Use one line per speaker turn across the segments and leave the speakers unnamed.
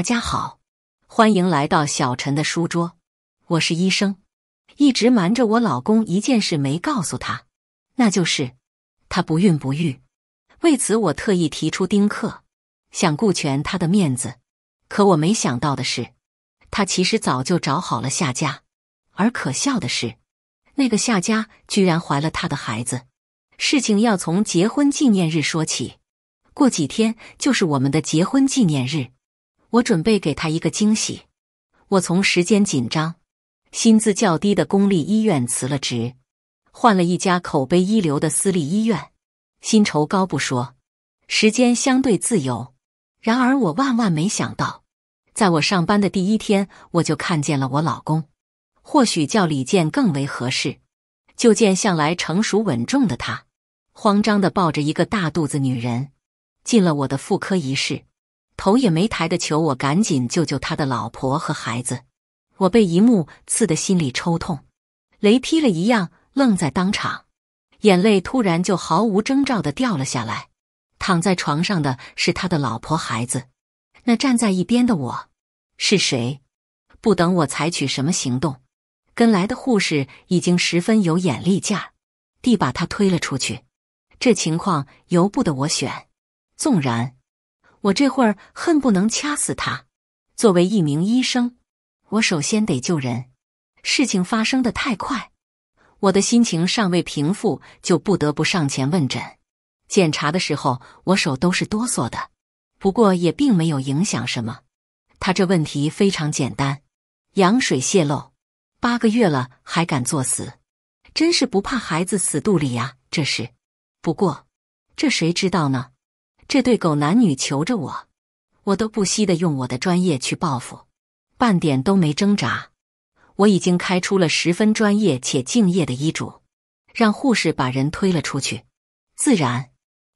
大家好，欢迎来到小陈的书桌。我是医生，一直瞒着我老公一件事没告诉他，那就是他不孕不育。为此，我特意提出丁克，想顾全他的面子。可我没想到的是，他其实早就找好了下家。而可笑的是，那个下家居然怀了他的孩子。事情要从结婚纪念日说起，过几天就是我们的结婚纪念日。我准备给他一个惊喜。我从时间紧张、薪资较低的公立医院辞了职，换了一家口碑一流的私立医院，薪酬高不说，时间相对自由。然而我万万没想到，在我上班的第一天，我就看见了我老公，或许叫李健更为合适。就见向来成熟稳重的他，慌张的抱着一个大肚子女人，进了我的妇科仪室。头也没抬的求我赶紧救救他的老婆和孩子，我被一幕刺得心里抽痛，雷劈了一样愣在当场，眼泪突然就毫无征兆的掉了下来。躺在床上的是他的老婆孩子，那站在一边的我，是谁？不等我采取什么行动，跟来的护士已经十分有眼力劲儿，地把他推了出去。这情况由不得我选，纵然。我这会儿恨不能掐死他。作为一名医生，我首先得救人。事情发生的太快，我的心情尚未平复，就不得不上前问诊。检查的时候，我手都是哆嗦的，不过也并没有影响什么。他这问题非常简单，羊水泄漏，八个月了还敢作死，真是不怕孩子死肚里呀！这是。不过，这谁知道呢？这对狗男女求着我，我都不惜的用我的专业去报复，半点都没挣扎。我已经开出了十分专业且敬业的医嘱，让护士把人推了出去。自然，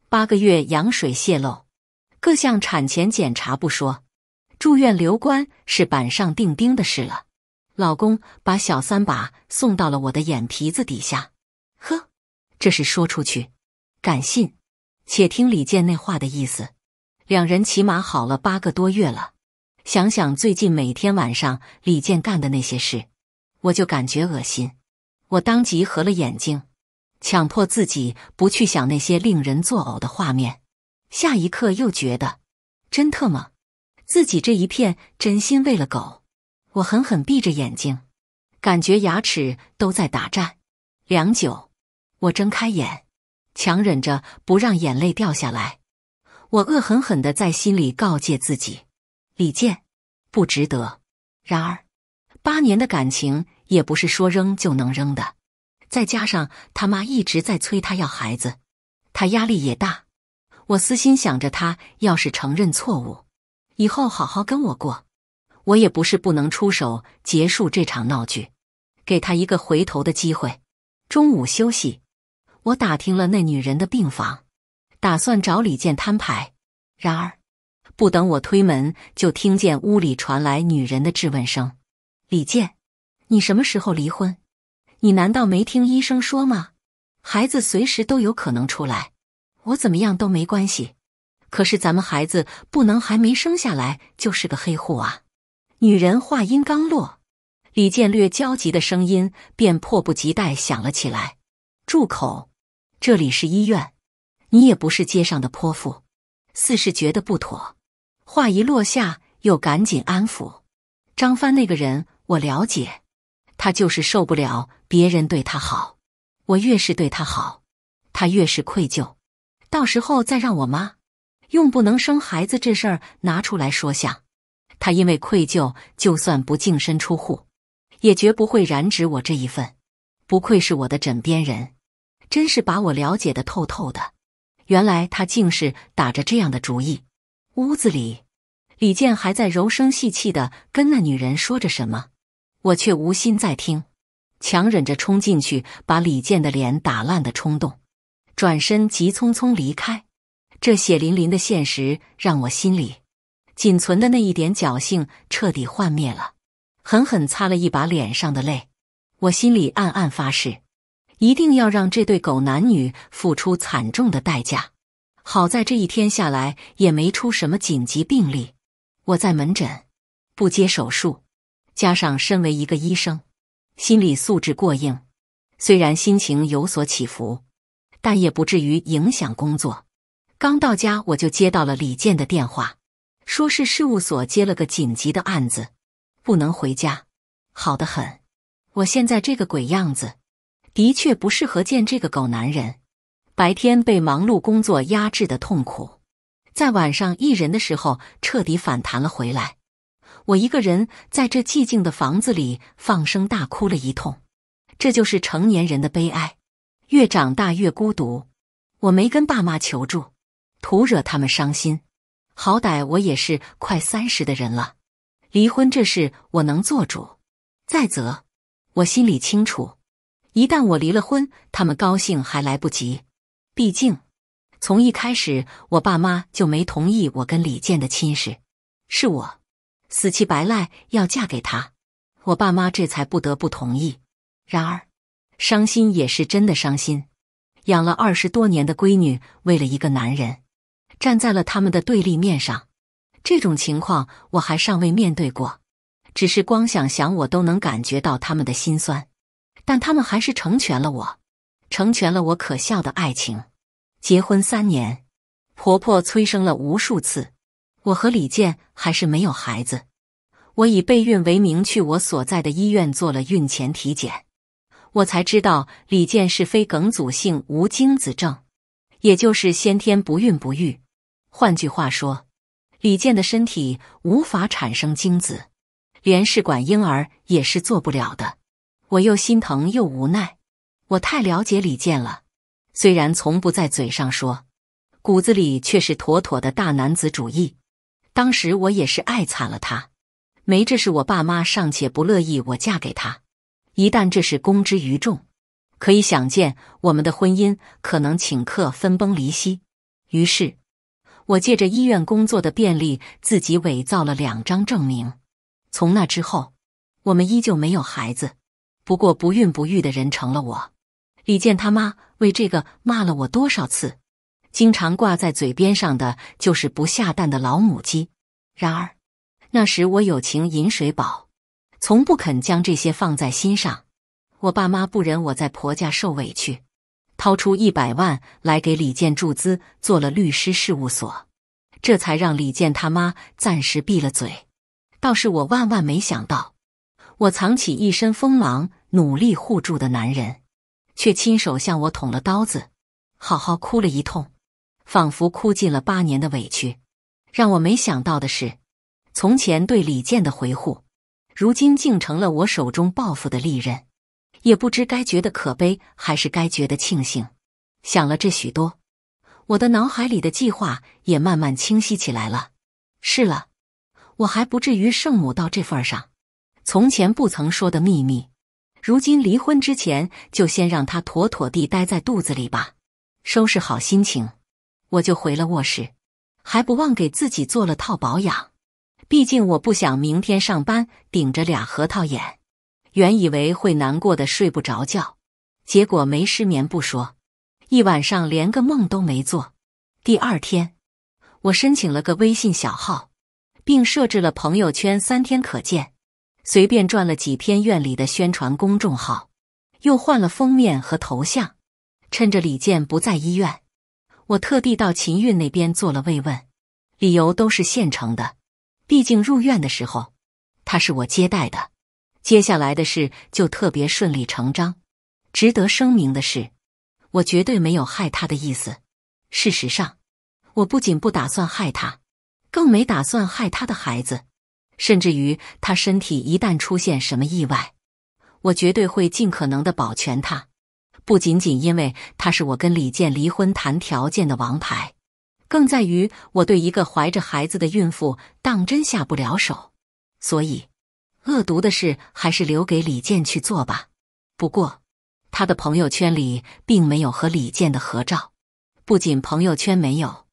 八个月羊水泄露，各项产前检查不说，住院留观是板上钉钉的事了。老公把小三把送到了我的眼皮子底下，呵，这是说出去，敢信？且听李健那话的意思，两人起码好了八个多月了。想想最近每天晚上李健干的那些事，我就感觉恶心。我当即合了眼睛，强迫自己不去想那些令人作呕的画面。下一刻又觉得，真特么自己这一片真心喂了狗。我狠狠闭着眼睛，感觉牙齿都在打颤。良久，我睁开眼。强忍着不让眼泪掉下来，我恶狠狠地在心里告诫自己：李健不值得。然而，八年的感情也不是说扔就能扔的。再加上他妈一直在催他要孩子，他压力也大。我私心想着，他要是承认错误，以后好好跟我过，我也不是不能出手结束这场闹剧，给他一个回头的机会。中午休息。我打听了那女人的病房，打算找李健摊牌。然而，不等我推门，就听见屋里传来女人的质问声：“李健，你什么时候离婚？你难道没听医生说吗？孩子随时都有可能出来，我怎么样都没关系。可是咱们孩子不能还没生下来就是个黑户啊！”女人话音刚落，李健略焦急的声音便迫不及待响了起来：“住口！”这里是医院，你也不是街上的泼妇。四是觉得不妥，话一落下又赶紧安抚。张帆那个人我了解，他就是受不了别人对他好，我越是对他好，他越是愧疚。到时候再让我妈用不能生孩子这事儿拿出来说下，他因为愧疚，就算不净身出户，也绝不会染指我这一份。不愧是我的枕边人。真是把我了解的透透的，原来他竟是打着这样的主意。屋子里，李健还在柔声细气的跟那女人说着什么，我却无心在听，强忍着冲进去把李健的脸打烂的冲动，转身急匆匆离开。这血淋淋的现实让我心里仅存的那一点侥幸彻底幻灭了，狠狠擦了一把脸上的泪，我心里暗暗发誓。一定要让这对狗男女付出惨重的代价。好在这一天下来也没出什么紧急病例。我在门诊，不接手术，加上身为一个医生，心理素质过硬，虽然心情有所起伏，但也不至于影响工作。刚到家，我就接到了李健的电话，说是事务所接了个紧急的案子，不能回家。好的很，我现在这个鬼样子。的确不适合见这个狗男人。白天被忙碌工作压制的痛苦，在晚上一人的时候彻底反弹了回来。我一个人在这寂静的房子里放声大哭了一通。这就是成年人的悲哀，越长大越孤独。我没跟爸妈求助，徒惹他们伤心。好歹我也是快三十的人了，离婚这事我能做主。再则，我心里清楚。一旦我离了婚，他们高兴还来不及。毕竟，从一开始我爸妈就没同意我跟李健的亲事，是我死乞白赖要嫁给他，我爸妈这才不得不同意。然而，伤心也是真的伤心。养了二十多年的闺女，为了一个男人，站在了他们的对立面上，这种情况我还尚未面对过，只是光想想，我都能感觉到他们的心酸。但他们还是成全了我，成全了我可笑的爱情。结婚三年，婆婆催生了无数次，我和李健还是没有孩子。我以备孕为名去我所在的医院做了孕前体检，我才知道李健是非梗阻性无精子症，也就是先天不孕不育。换句话说，李健的身体无法产生精子，连试管婴儿也是做不了的。我又心疼又无奈，我太了解李健了。虽然从不在嘴上说，骨子里却是妥妥的大男子主义。当时我也是爱惨了他，没这是我爸妈尚且不乐意我嫁给他，一旦这事公之于众，可以想见我们的婚姻可能顷刻分崩离析。于是，我借着医院工作的便利，自己伪造了两张证明。从那之后，我们依旧没有孩子。不过不孕不育的人成了我，李健他妈为这个骂了我多少次，经常挂在嘴边上的就是不下蛋的老母鸡。然而那时我有情饮水饱，从不肯将这些放在心上。我爸妈不忍我在婆家受委屈，掏出一百万来给李健注资做了律师事务所，这才让李健他妈暂时闭了嘴。倒是我万万没想到。我藏起一身锋芒，努力护住的男人，却亲手向我捅了刀子，好好哭了一通，仿佛哭尽了八年的委屈。让我没想到的是，从前对李健的回护，如今竟成了我手中报复的利刃。也不知该觉得可悲，还是该觉得庆幸。想了这许多，我的脑海里的计划也慢慢清晰起来了。是了，我还不至于圣母到这份上。从前不曾说的秘密，如今离婚之前就先让他妥妥地待在肚子里吧。收拾好心情，我就回了卧室，还不忘给自己做了套保养。毕竟我不想明天上班顶着俩核桃眼。原以为会难过的睡不着觉，结果没失眠不说，一晚上连个梦都没做。第二天，我申请了个微信小号，并设置了朋友圈三天可见。随便转了几篇院里的宣传公众号，又换了封面和头像。趁着李健不在医院，我特地到秦韵那边做了慰问，理由都是现成的。毕竟入院的时候他是我接待的，接下来的事就特别顺理成章。值得声明的是，我绝对没有害他的意思。事实上，我不仅不打算害他，更没打算害他的孩子。甚至于他身体一旦出现什么意外，我绝对会尽可能的保全他。不仅仅因为他是我跟李健离婚谈条件的王牌，更在于我对一个怀着孩子的孕妇当真下不了手。所以，恶毒的事还是留给李健去做吧。不过，他的朋友圈里并没有和李健的合照。不仅朋友圈没有，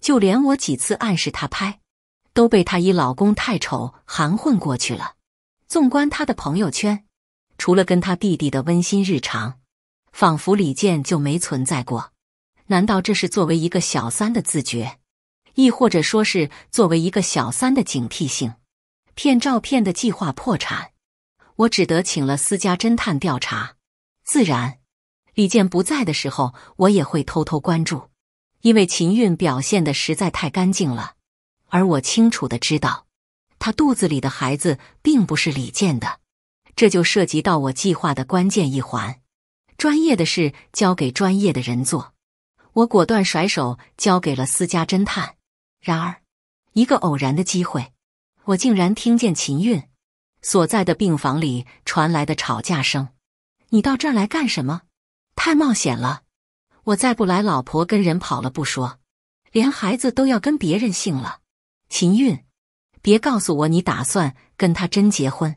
就连我几次暗示他拍。都被她以老公太丑含混过去了。纵观她的朋友圈，除了跟她弟弟的温馨日常，仿佛李健就没存在过。难道这是作为一个小三的自觉，亦或者说是作为一个小三的警惕性？骗照片的计划破产，我只得请了私家侦探调查。自然，李健不在的时候，我也会偷偷关注，因为秦韵表现的实在太干净了。而我清楚的知道，他肚子里的孩子并不是李健的，这就涉及到我计划的关键一环。专业的事交给专业的人做，我果断甩手交给了私家侦探。然而，一个偶然的机会，我竟然听见秦韵所在的病房里传来的吵架声：“你到这儿来干什么？太冒险了！我再不来，老婆跟人跑了不说，连孩子都要跟别人姓了。”秦韵，别告诉我你打算跟他真结婚？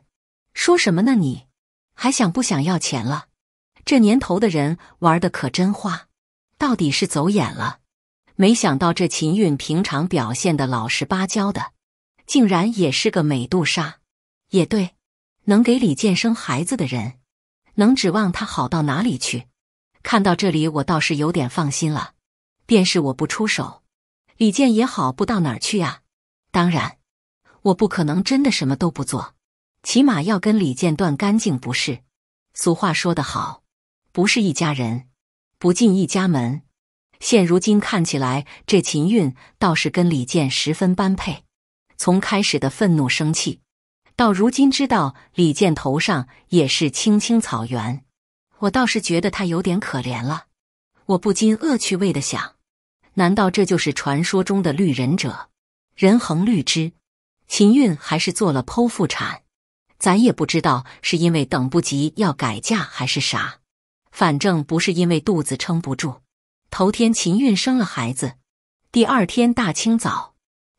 说什么呢？你还想不想要钱了？这年头的人玩的可真花，到底是走眼了。没想到这秦韵平常表现的老实巴交的，竟然也是个美杜莎。也对，能给李健生孩子的人，能指望他好到哪里去？看到这里，我倒是有点放心了。便是我不出手，李健也好不到哪儿去啊。当然，我不可能真的什么都不做，起码要跟李健断干净不是？俗话说得好，不是一家人，不进一家门。现如今看起来，这秦韵倒是跟李健十分般配。从开始的愤怒生气，到如今知道李健头上也是青青草原，我倒是觉得他有点可怜了。我不禁恶趣味的想，难道这就是传说中的绿人者？人恒绿之，秦韵还是做了剖腹产。咱也不知道是因为等不及要改嫁还是啥，反正不是因为肚子撑不住。头天秦韵生了孩子，第二天大清早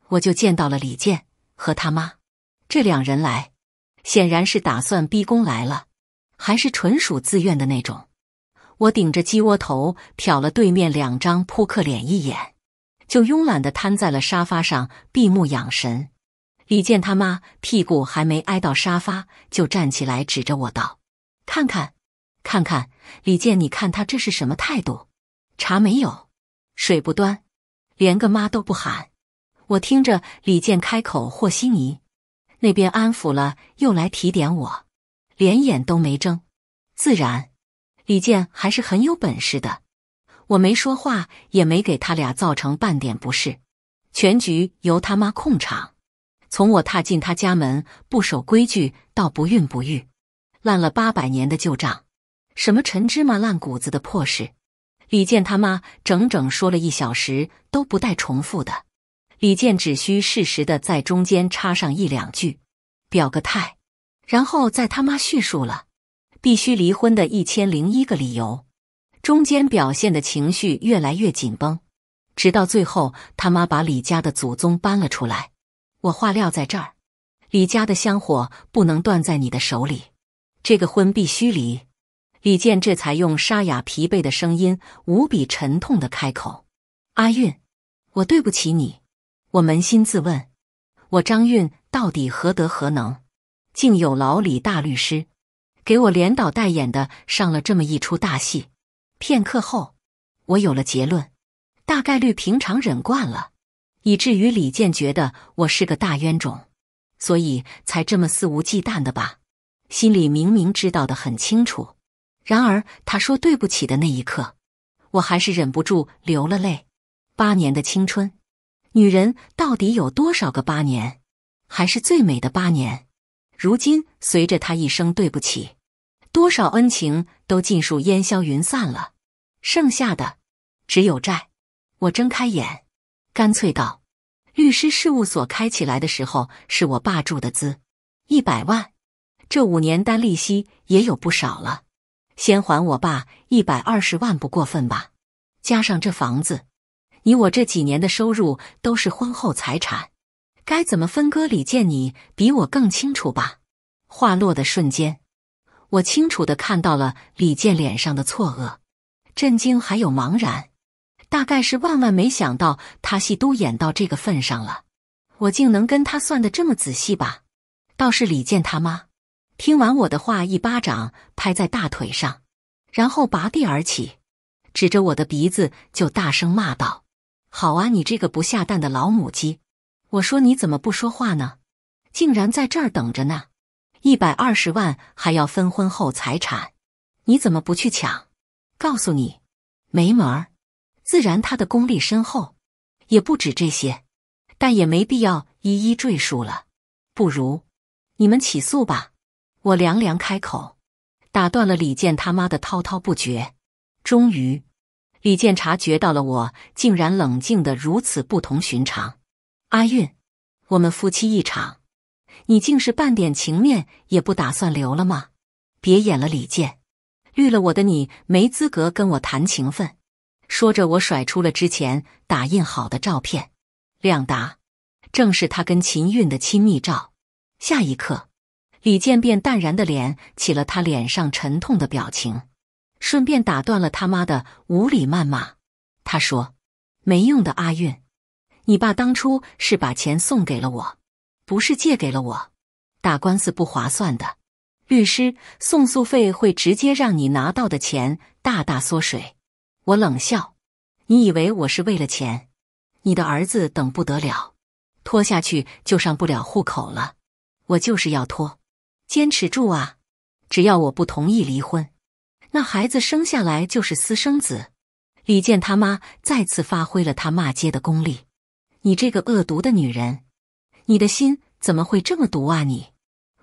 我就见到了李健和他妈。这两人来，显然是打算逼宫来了，还是纯属自愿的那种。我顶着鸡窝头瞟了对面两张扑克脸一眼。就慵懒地瘫在了沙发上，闭目养神。李健他妈屁股还没挨到沙发，就站起来指着我道：“看看，看看，李健，你看他这是什么态度？茶没有，水不端，连个妈都不喊。”我听着李健开口和稀泥，那边安抚了，又来提点我，连眼都没睁。自然，李健还是很有本事的。我没说话，也没给他俩造成半点不适。全局由他妈控场，从我踏进他家门不守规矩到不孕不育，烂了八百年的旧账，什么陈芝麻烂谷子的破事，李健他妈整整说了一小时都不带重复的。李健只需适时的在中间插上一两句，表个态，然后在他妈叙述了必须离婚的一千零一个理由。中间表现的情绪越来越紧绷，直到最后，他妈把李家的祖宗搬了出来。我话撂在这儿，李家的香火不能断在你的手里，这个婚必须离。李健这才用沙哑疲惫的声音，无比沉痛的开口：“阿韵，我对不起你，我扪心自问，我张韵到底何德何能，竟有老李大律师，给我连导带演的上了这么一出大戏。”片刻后，我有了结论：大概率平常忍惯了，以至于李健觉得我是个大冤种，所以才这么肆无忌惮的吧。心里明明知道的很清楚，然而他说对不起的那一刻，我还是忍不住流了泪。八年的青春，女人到底有多少个八年？还是最美的八年？如今随着他一声对不起，多少恩情。都尽数烟消云散了，剩下的只有债。我睁开眼，干脆道：“律师事务所开起来的时候是我爸注的资，一百万。这五年单利息也有不少了。先还我爸一百二十万不过分吧？加上这房子，你我这几年的收入都是婚后财产，该怎么分割？李健，你比我更清楚吧？”话落的瞬间。我清楚的看到了李健脸上的错愕、震惊还有茫然，大概是万万没想到他戏都演到这个份上了，我竟能跟他算的这么仔细吧？倒是李健他妈听完我的话，一巴掌拍在大腿上，然后拔地而起，指着我的鼻子就大声骂道：“好啊，你这个不下蛋的老母鸡！我说你怎么不说话呢？竟然在这儿等着呢！”一百二十万还要分婚后财产，你怎么不去抢？告诉你，没门儿！自然他的功力深厚，也不止这些，但也没必要一一赘述了。不如你们起诉吧。我凉凉开口，打断了李健他妈的滔滔不绝。终于，李健察觉到了我竟然冷静的如此不同寻常。阿运，我们夫妻一场。你竟是半点情面也不打算留了吗？别演了，李健，绿了我的你没资格跟我谈情分。说着，我甩出了之前打印好的照片，两达，正是他跟秦韵的亲密照。下一刻，李健便淡然的脸起了他脸上沉痛的表情，顺便打断了他妈的无理谩骂。他说：“没用的，阿韵，你爸当初是把钱送给了我。”不是借给了我，打官司不划算的。律师送诉费会直接让你拿到的钱大大缩水。我冷笑，你以为我是为了钱？你的儿子等不得了，拖下去就上不了户口了。我就是要拖，坚持住啊！只要我不同意离婚，那孩子生下来就是私生子。李健他妈再次发挥了他骂街的功力，你这个恶毒的女人！你的心怎么会这么毒啊！你，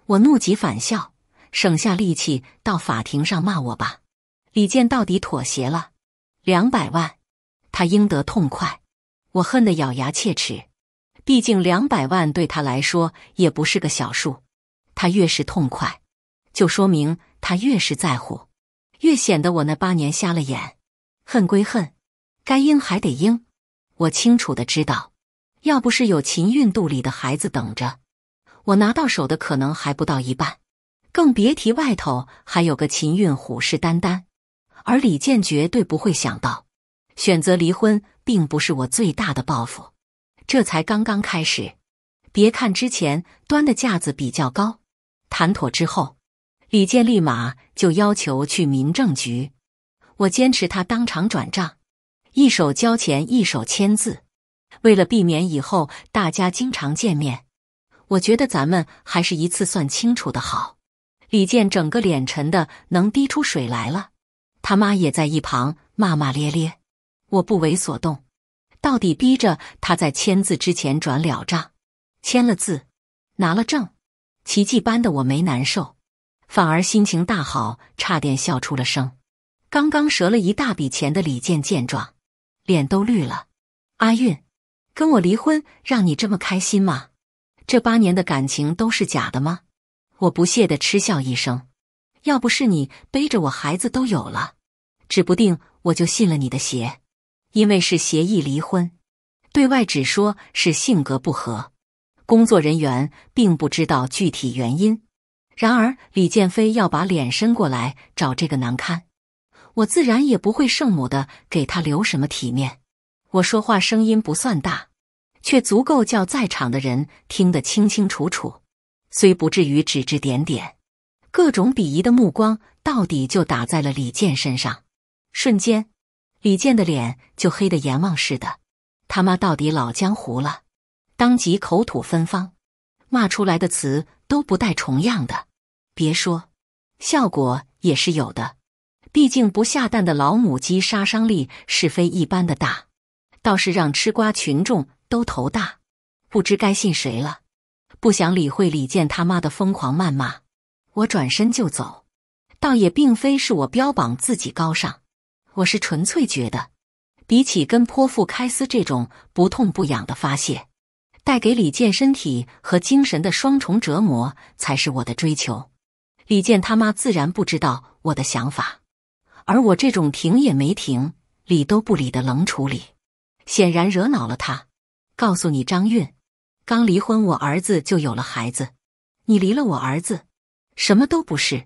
我怒极反笑，省下力气到法庭上骂我吧。李健到底妥协了，两百万，他应得痛快。我恨得咬牙切齿，毕竟两百万对他来说也不是个小数。他越是痛快，就说明他越是在乎，越显得我那八年瞎了眼。恨归恨，该应还得应。我清楚的知道。要不是有秦韵肚里的孩子等着，我拿到手的可能还不到一半，更别提外头还有个秦韵虎视眈眈。而李健绝对不会想到，选择离婚并不是我最大的报复，这才刚刚开始。别看之前端的架子比较高，谈妥之后，李健立马就要求去民政局，我坚持他当场转账，一手交钱，一手签字。为了避免以后大家经常见面，我觉得咱们还是一次算清楚的好。李健整个脸沉的能滴出水来了，他妈也在一旁骂骂咧咧。我不为所动，到底逼着他在签字之前转了账，签了字，拿了证，奇迹般的我没难受，反而心情大好，差点笑出了声。刚刚折了一大笔钱的李健见状，脸都绿了，阿运。跟我离婚，让你这么开心吗？这八年的感情都是假的吗？我不屑的嗤笑一声。要不是你背着我，孩子都有了，指不定我就信了你的邪。因为是协议离婚，对外只说是性格不合，工作人员并不知道具体原因。然而李建飞要把脸伸过来找这个难堪，我自然也不会圣母的给他留什么体面。我说话声音不算大。却足够叫在场的人听得清清楚楚，虽不至于指指点点，各种鄙夷的目光到底就打在了李健身上。瞬间，李健的脸就黑得阎王似的。他妈到底老江湖了，当即口吐芬芳，骂出来的词都不带重样的。别说，效果也是有的。毕竟不下蛋的老母鸡杀伤力是非一般的大，倒是让吃瓜群众。都头大，不知该信谁了。不想理会李健他妈的疯狂谩骂，我转身就走。倒也并非是我标榜自己高尚，我是纯粹觉得，比起跟泼妇开撕这种不痛不痒的发泄，带给李健身体和精神的双重折磨才是我的追求。李健他妈自然不知道我的想法，而我这种停也没停、理都不理的冷处理，显然惹恼了他。告诉你，张韵，刚离婚，我儿子就有了孩子。你离了我儿子，什么都不是。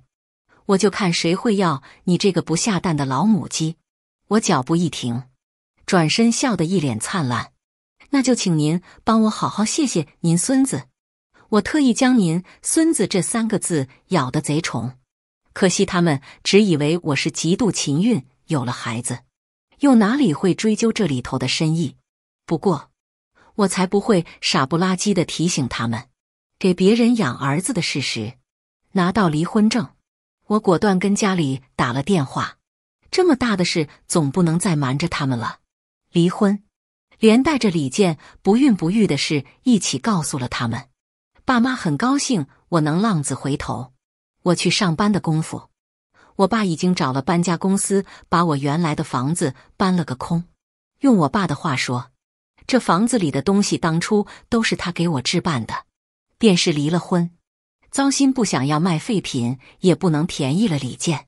我就看谁会要你这个不下蛋的老母鸡。我脚步一停，转身笑得一脸灿烂。那就请您帮我好好谢谢您孙子。我特意将“您孙子”这三个字咬得贼重，可惜他们只以为我是嫉妒秦韵有了孩子，又哪里会追究这里头的深意？不过。我才不会傻不拉几的提醒他们给别人养儿子的事实。拿到离婚证，我果断跟家里打了电话。这么大的事，总不能再瞒着他们了。离婚，连带着李健不孕不育的事一起告诉了他们。爸妈很高兴我能浪子回头。我去上班的功夫，我爸已经找了搬家公司，把我原来的房子搬了个空。用我爸的话说。这房子里的东西当初都是他给我置办的，便是离了婚，糟心不想要卖废品也不能便宜了李健。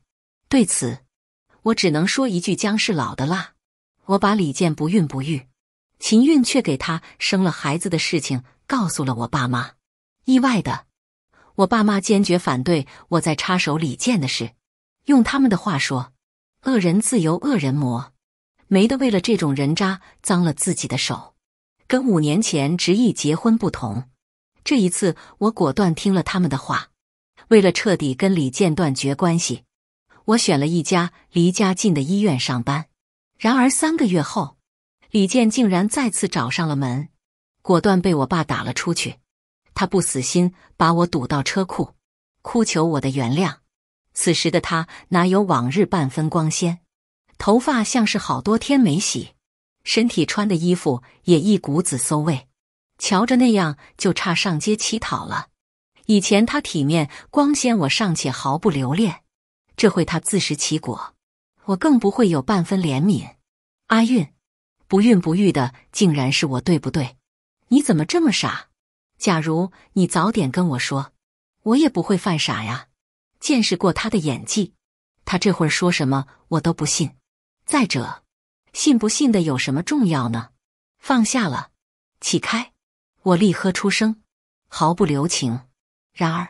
对此，我只能说一句：姜是老的辣。我把李健不孕不育，秦韵却给他生了孩子的事情告诉了我爸妈。意外的，我爸妈坚决反对我再插手李健的事。用他们的话说：“恶人自有恶人磨。”没得为了这种人渣脏了自己的手，跟五年前执意结婚不同，这一次我果断听了他们的话。为了彻底跟李健断绝关系，我选了一家离家近的医院上班。然而三个月后，李健竟然再次找上了门，果断被我爸打了出去。他不死心，把我堵到车库，哭求我的原谅。此时的他哪有往日半分光鲜？头发像是好多天没洗，身体穿的衣服也一股子馊味，瞧着那样就差上街乞讨了。以前他体面光鲜，我尚且毫不留恋，这会他自食其果，我更不会有半分怜悯。阿韵，不孕不育的竟然是我，对不对？你怎么这么傻？假如你早点跟我说，我也不会犯傻呀。见识过他的演技，他这会儿说什么我都不信。再者，信不信的有什么重要呢？放下了，起开！我厉喝出声，毫不留情。然而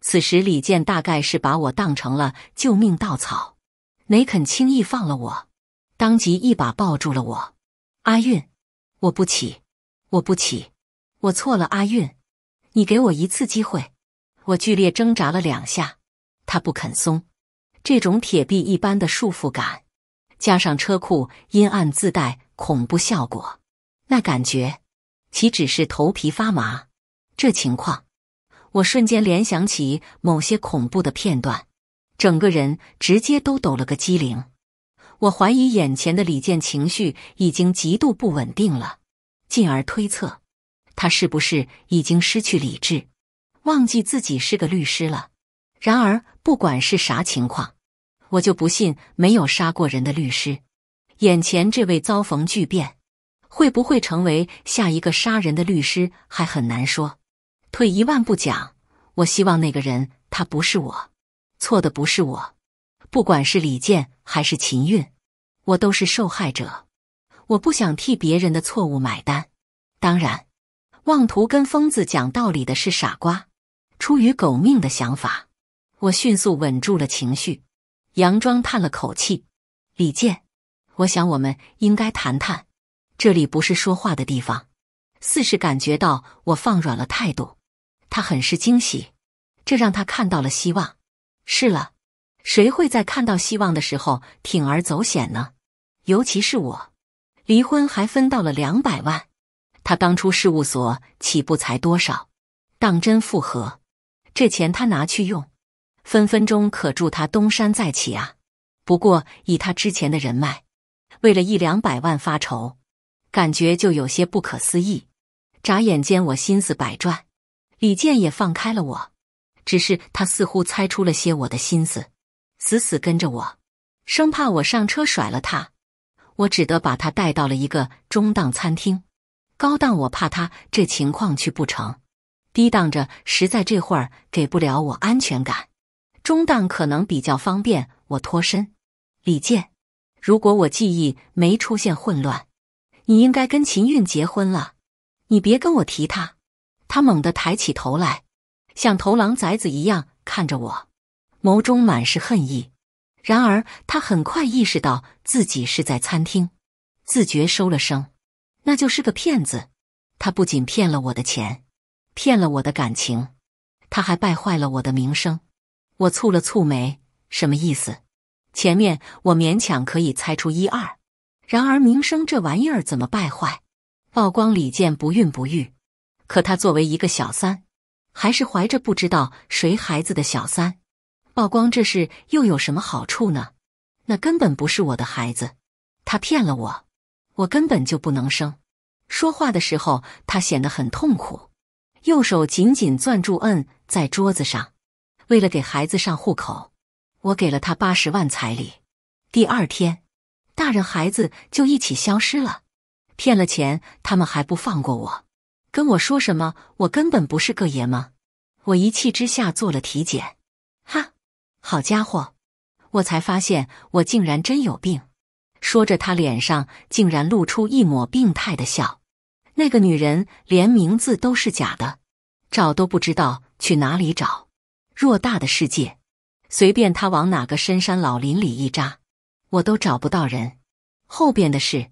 此时李健大概是把我当成了救命稻草，哪肯轻易放了我？当即一把抱住了我。阿韵，我不起，我不起，我错了，阿韵，你给我一次机会！我剧烈挣扎了两下，他不肯松，这种铁壁一般的束缚感。加上车库阴暗，自带恐怖效果，那感觉岂止是头皮发麻？这情况，我瞬间联想起某些恐怖的片段，整个人直接都抖了个机灵。我怀疑眼前的李健情绪已经极度不稳定了，进而推测他是不是已经失去理智，忘记自己是个律师了？然而，不管是啥情况。我就不信没有杀过人的律师，眼前这位遭逢巨变，会不会成为下一个杀人的律师还很难说。退一万步讲，我希望那个人他不是我，错的不是我。不管是李健还是秦韵，我都是受害者。我不想替别人的错误买单。当然，妄图跟疯子讲道理的是傻瓜。出于狗命的想法，我迅速稳住了情绪。佯装叹了口气，李健，我想我们应该谈谈。这里不是说话的地方。四是感觉到我放软了态度，他很是惊喜，这让他看到了希望。是了，谁会在看到希望的时候铤而走险呢？尤其是我，离婚还分到了两百万，他当初事务所起步才多少？当真复合，这钱他拿去用。分分钟可助他东山再起啊！不过以他之前的人脉，为了一两百万发愁，感觉就有些不可思议。眨眼间，我心思百转，李健也放开了我，只是他似乎猜出了些我的心思，死死跟着我，生怕我上车甩了他。我只得把他带到了一个中档餐厅，高档我怕他这情况去不成，低档着实在这会儿给不了我安全感。中档可能比较方便我脱身，李健。如果我记忆没出现混乱，你应该跟秦韵结婚了。你别跟我提他。他猛地抬起头来，像头狼崽子一样看着我，眸中满是恨意。然而他很快意识到自己是在餐厅，自觉收了声。那就是个骗子。他不仅骗了我的钱，骗了我的感情，他还败坏了我的名声。我蹙了蹙眉，什么意思？前面我勉强可以猜出一二。然而名声这玩意儿怎么败坏？曝光李健不孕不育，可他作为一个小三，还是怀着不知道谁孩子的小三，曝光这事又有什么好处呢？那根本不是我的孩子，他骗了我，我根本就不能生。说话的时候，他显得很痛苦，右手紧紧攥住，摁在桌子上。为了给孩子上户口，我给了他八十万彩礼。第二天，大人孩子就一起消失了。骗了钱，他们还不放过我，跟我说什么我根本不是个爷吗？我一气之下做了体检，哈，好家伙，我才发现我竟然真有病。说着，他脸上竟然露出一抹病态的笑。那个女人连名字都是假的，找都不知道去哪里找。偌大的世界，随便他往哪个深山老林里一扎，我都找不到人。后边的事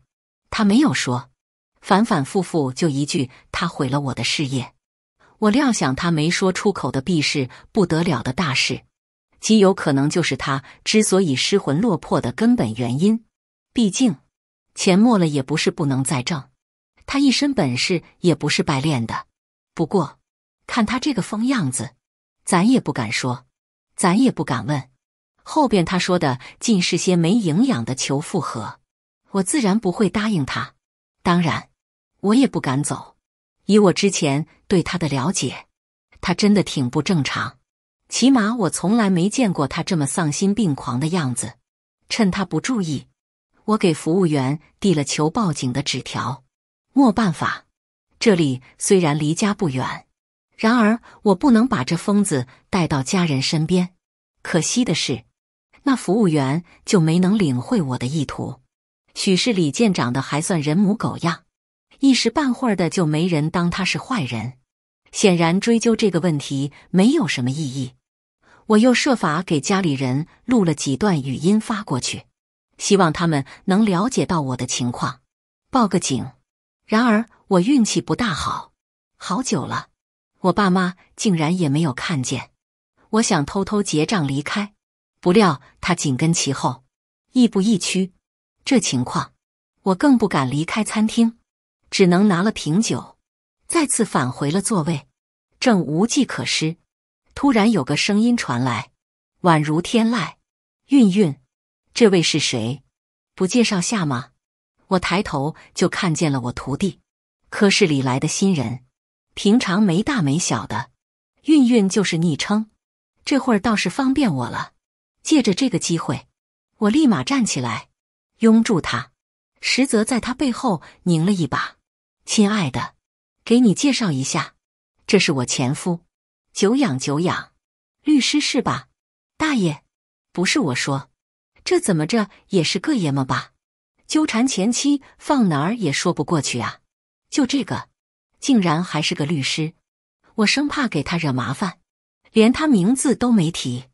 他没有说，反反复复就一句：“他毁了我的事业。”我料想他没说出口的必是不得了的大事，极有可能就是他之所以失魂落魄的根本原因。毕竟钱没了也不是不能再挣，他一身本事也不是白练的。不过看他这个疯样子。咱也不敢说，咱也不敢问。后边他说的尽是些没营养的求复合，我自然不会答应他。当然，我也不敢走。以我之前对他的了解，他真的挺不正常。起码我从来没见过他这么丧心病狂的样子。趁他不注意，我给服务员递了求报警的纸条。莫办法，这里虽然离家不远。然而，我不能把这疯子带到家人身边。可惜的是，那服务员就没能领会我的意图。许是李健长得还算人模狗样，一时半会儿的就没人当他是坏人。显然，追究这个问题没有什么意义。我又设法给家里人录了几段语音发过去，希望他们能了解到我的情况，报个警。然而，我运气不大好，好久了。我爸妈竟然也没有看见，我想偷偷结账离开，不料他紧跟其后，亦步亦趋。这情况，我更不敢离开餐厅，只能拿了瓶酒，再次返回了座位。正无计可施，突然有个声音传来，宛如天籁：“韵韵，这位是谁？不介绍下吗？”我抬头就看见了我徒弟，科室里来的新人。平常没大没小的，运运就是昵称。这会儿倒是方便我了。借着这个机会，我立马站起来，拥住他，实则在他背后拧了一把。亲爱的，给你介绍一下，这是我前夫。久仰久仰，律师是吧？大爷，不是我说，这怎么着也是个爷们吧？纠缠前妻，放哪儿也说不过去啊！就这个。竟然还是个律师，我生怕给他惹麻烦，连他名字都没提，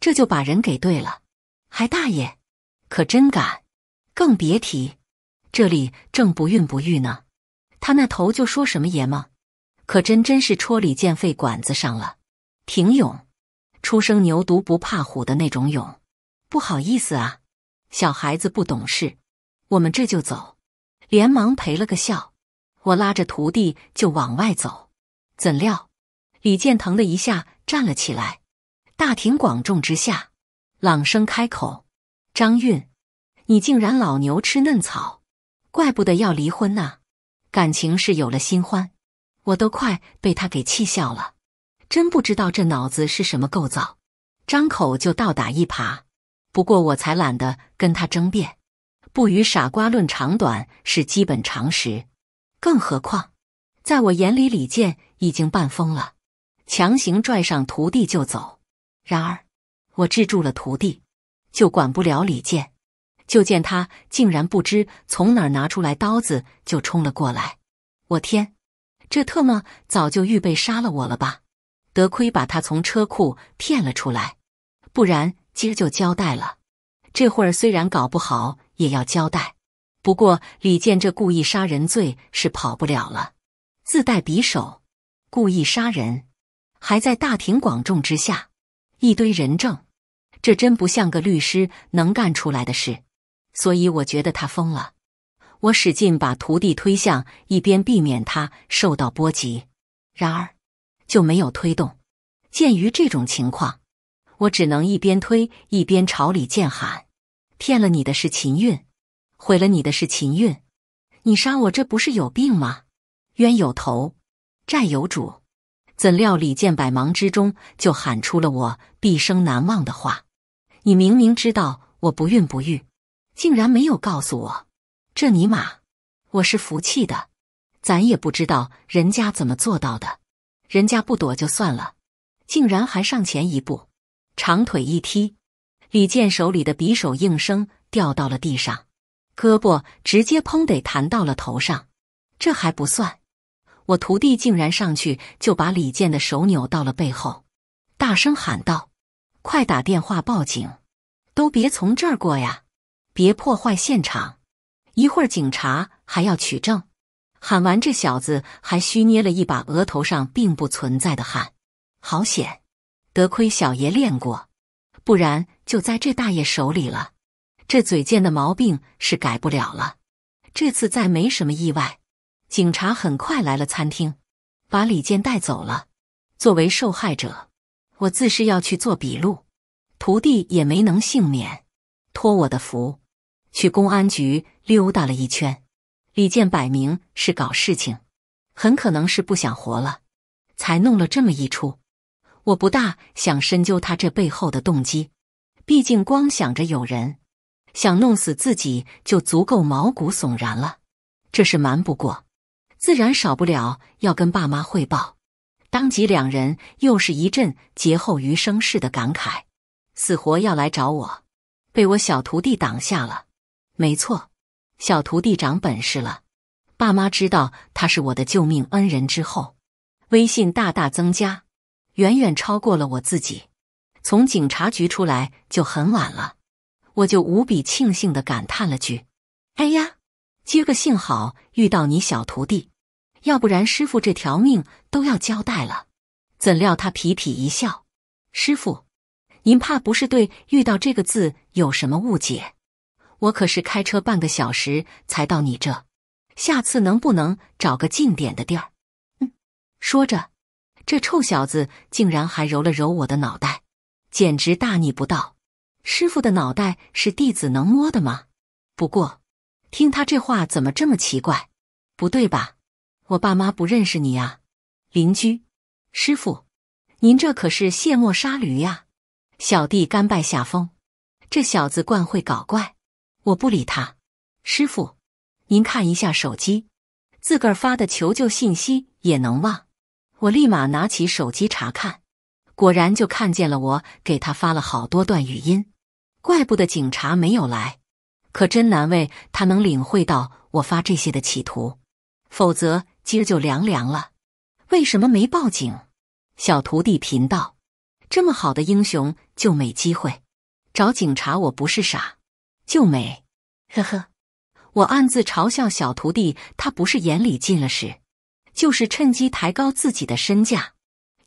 这就把人给对了，还大爷，可真敢！更别提这里正不孕不育呢，他那头就说什么爷吗？可真真是戳里见肺管子上了，挺勇，初生牛犊不怕虎的那种勇。不好意思啊，小孩子不懂事，我们这就走，连忙赔了个笑。我拉着徒弟就往外走，怎料李建腾的一下站了起来，大庭广众之下，朗声开口：“张韵，你竟然老牛吃嫩草，怪不得要离婚呢。感情是有了新欢，我都快被他给气笑了，真不知道这脑子是什么构造，张口就倒打一耙。不过我才懒得跟他争辩，不与傻瓜论长短是基本常识。”更何况，在我眼里，李健已经半疯了，强行拽上徒弟就走。然而，我制住了徒弟，就管不了李健。就见他竟然不知从哪儿拿出来刀子，就冲了过来。我天，这特么早就预备杀了我了吧？得亏把他从车库骗了出来，不然今儿就交代了。这会儿虽然搞不好也要交代。不过，李健这故意杀人罪是跑不了了。自带匕首，故意杀人，还在大庭广众之下，一堆人证，这真不像个律师能干出来的事。所以我觉得他疯了。我使劲把徒弟推向一边，避免他受到波及。然而，就没有推动。鉴于这种情况，我只能一边推一边朝李健喊：“骗了你的是秦韵。”毁了你的是秦韵，你杀我这不是有病吗？冤有头，债有主。怎料李健百忙之中就喊出了我毕生难忘的话：你明明知道我不孕不育，竟然没有告诉我，这尼玛，我是服气的。咱也不知道人家怎么做到的，人家不躲就算了，竟然还上前一步，长腿一踢，李健手里的匕首应声掉到了地上。胳膊直接砰得弹到了头上，这还不算，我徒弟竟然上去就把李健的手扭到了背后，大声喊道：“快打电话报警，都别从这儿过呀，别破坏现场，一会儿警察还要取证。”喊完，这小子还虚捏了一把额头上并不存在的汗，好险，得亏小爷练过，不然就在这大爷手里了。这嘴贱的毛病是改不了了。这次再没什么意外，警察很快来了餐厅，把李健带走了。作为受害者，我自是要去做笔录，徒弟也没能幸免。托我的福，去公安局溜达了一圈。李健摆明是搞事情，很可能是不想活了，才弄了这么一出。我不大想深究他这背后的动机，毕竟光想着有人。想弄死自己就足够毛骨悚然了，这是瞒不过，自然少不了要跟爸妈汇报。当即两人又是一阵劫后余生似的感慨，死活要来找我，被我小徒弟挡下了。没错，小徒弟长本事了。爸妈知道他是我的救命恩人之后，威信大大增加，远远超过了我自己。从警察局出来就很晚了。我就无比庆幸的感叹了句：“哎呀，今个幸好遇到你小徒弟，要不然师傅这条命都要交代了。”怎料他痞痞一笑：“师傅，您怕不是对‘遇到’这个字有什么误解？我可是开车半个小时才到你这，下次能不能找个近点的地儿？”嗯，说着，这臭小子竟然还揉了揉我的脑袋，简直大逆不道。师傅的脑袋是弟子能摸的吗？不过，听他这话怎么这么奇怪？不对吧？我爸妈不认识你啊，邻居师傅，您这可是卸磨杀驴呀！小弟甘拜下风。这小子惯会搞怪，我不理他。师傅，您看一下手机，自个儿发的求救信息也能忘？我立马拿起手机查看，果然就看见了我给他发了好多段语音。怪不得警察没有来，可真难为他能领会到我发这些的企图，否则今儿就凉凉了。为什么没报警？小徒弟贫道，这么好的英雄就没机会找警察。我不是傻，救美，呵呵。我暗自嘲笑小徒弟，他不是眼里进了屎，就是趁机抬高自己的身价，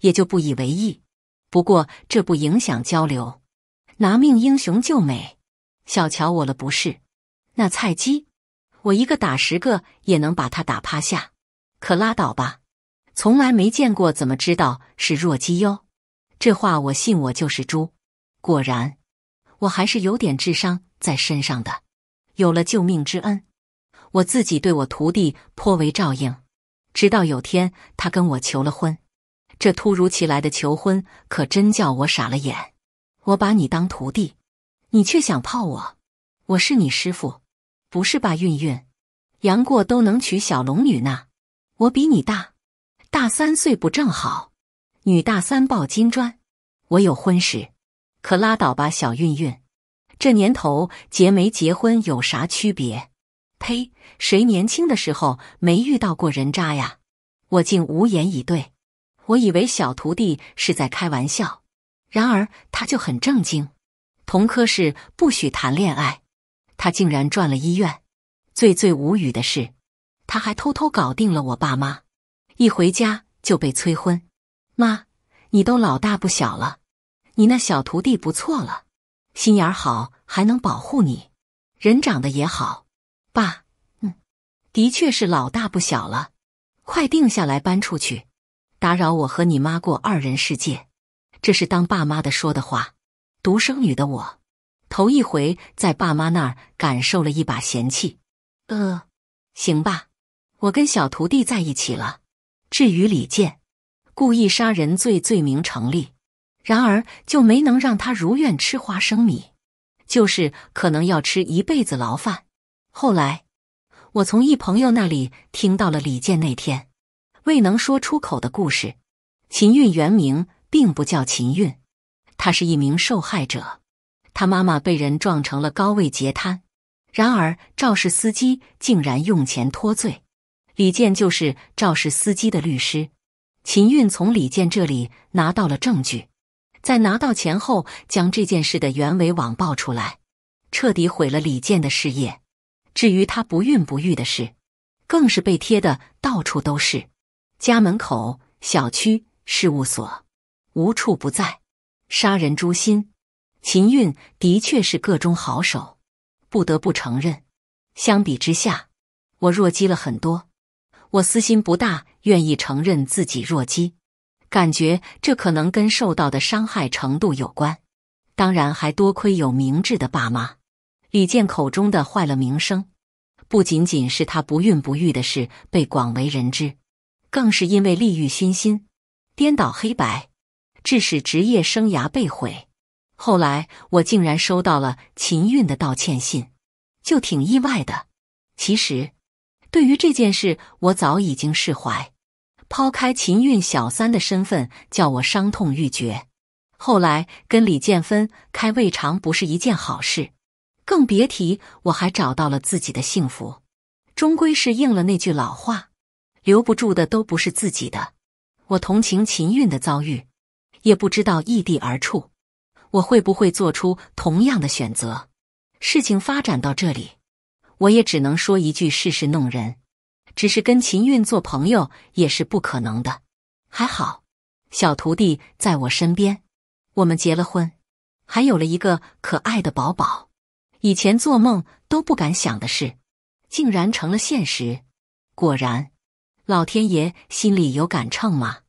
也就不以为意。不过这不影响交流。拿命英雄救美，小瞧我了不是？那菜鸡，我一个打十个也能把他打趴下，可拉倒吧！从来没见过，怎么知道是弱鸡哟？这话我信，我就是猪。果然，我还是有点智商在身上的。有了救命之恩，我自己对我徒弟颇为照应。直到有天他跟我求了婚，这突如其来的求婚可真叫我傻了眼。我把你当徒弟，你却想泡我，我是你师傅，不是吧？韵韵？杨过都能娶小龙女呢，我比你大，大三岁不正好？女大三抱金砖，我有婚史，可拉倒吧，小韵韵。这年头结没结婚有啥区别？呸，谁年轻的时候没遇到过人渣呀？我竟无言以对，我以为小徒弟是在开玩笑。然而他就很正经，同科室不许谈恋爱。他竟然转了医院。最最无语的是，他还偷偷搞定了我爸妈。一回家就被催婚。妈，你都老大不小了，你那小徒弟不错了，心眼好，还能保护你，人长得也好。爸，嗯，的确是老大不小了，快定下来，搬出去，打扰我和你妈过二人世界。这是当爸妈的说的话，独生女的我，头一回在爸妈那儿感受了一把嫌弃。呃，行吧，我跟小徒弟在一起了。至于李健，故意杀人罪罪名成立，然而就没能让他如愿吃花生米，就是可能要吃一辈子牢饭。后来，我从一朋友那里听到了李健那天未能说出口的故事。秦韵原名。并不叫秦韵，她是一名受害者。她妈妈被人撞成了高位截瘫，然而肇事司机竟然用钱脱罪。李健就是肇事司机的律师。秦韵从李健这里拿到了证据，在拿到钱后，将这件事的原委网爆出来，彻底毁了李健的事业。至于他不孕不育的事，更是被贴的到处都是，家门口、小区、事务所。无处不在，杀人诛心。秦韵的确是个中好手，不得不承认。相比之下，我弱鸡了很多。我私心不大，愿意承认自己弱鸡。感觉这可能跟受到的伤害程度有关，当然还多亏有明智的爸妈。李健口中的坏了名声，不仅仅是他不孕不育的事被广为人知，更是因为利欲熏心，颠倒黑白。致使职业生涯被毁。后来我竟然收到了秦韵的道歉信，就挺意外的。其实，对于这件事，我早已经释怀。抛开秦韵小三的身份，叫我伤痛欲绝。后来跟李建分开，未尝不是一件好事。更别提我还找到了自己的幸福。终归是应了那句老话：留不住的都不是自己的。我同情秦韵的遭遇。也不知道异地而处，我会不会做出同样的选择？事情发展到这里，我也只能说一句：世事弄人。只是跟秦韵做朋友也是不可能的。还好，小徒弟在我身边，我们结了婚，还有了一个可爱的宝宝。以前做梦都不敢想的事，竟然成了现实。果然，老天爷心里有杆秤吗？